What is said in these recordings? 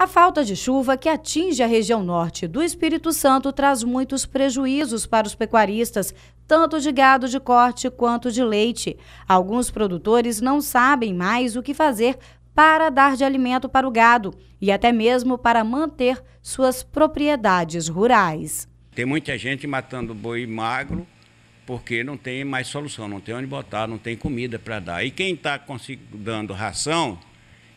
A falta de chuva que atinge a região norte do Espírito Santo traz muitos prejuízos para os pecuaristas, tanto de gado de corte quanto de leite. Alguns produtores não sabem mais o que fazer para dar de alimento para o gado e até mesmo para manter suas propriedades rurais. Tem muita gente matando boi magro porque não tem mais solução, não tem onde botar, não tem comida para dar. E quem está dando ração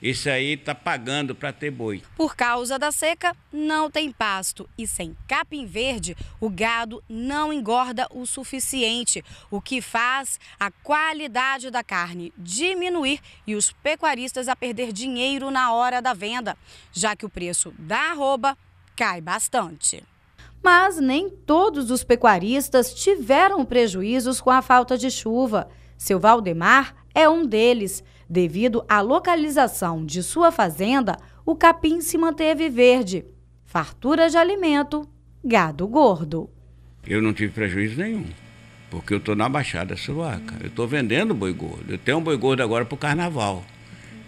isso aí está pagando para ter boi. Por causa da seca, não tem pasto e sem capim verde, o gado não engorda o suficiente, o que faz a qualidade da carne diminuir e os pecuaristas a perder dinheiro na hora da venda, já que o preço da arroba cai bastante. Mas nem todos os pecuaristas tiveram prejuízos com a falta de chuva. Seu Valdemar é um deles. Devido à localização de sua fazenda, o capim se manteve verde. Fartura de alimento, gado gordo. Eu não tive prejuízo nenhum, porque eu estou na Baixada Suruaca. Eu estou vendendo boi gordo. Eu tenho um boi gordo agora para o carnaval.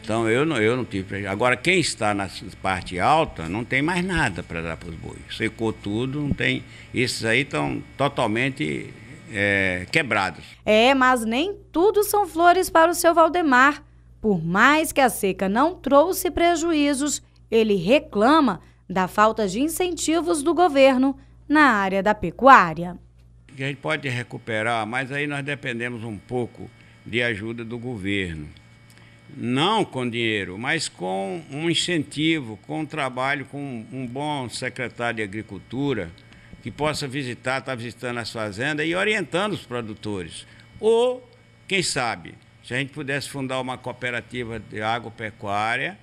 Então eu não, eu não tive prejuízo. Agora, quem está na parte alta não tem mais nada para dar para os bois. Secou tudo, não tem. Esses aí estão totalmente é, quebrados. É, mas nem tudo são flores para o seu Valdemar. Por mais que a seca não trouxe prejuízos, ele reclama da falta de incentivos do governo na área da pecuária. A gente pode recuperar, mas aí nós dependemos um pouco de ajuda do governo. Não com dinheiro, mas com um incentivo, com um trabalho com um bom secretário de Agricultura que possa visitar, estar tá visitando as fazendas e orientando os produtores. Ou, quem sabe, se a gente pudesse fundar uma cooperativa de agropecuária,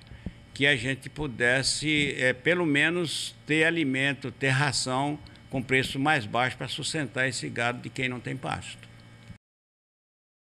que a gente pudesse, é, pelo menos, ter alimento, ter ração com preço mais baixo para sustentar esse gado de quem não tem pasto.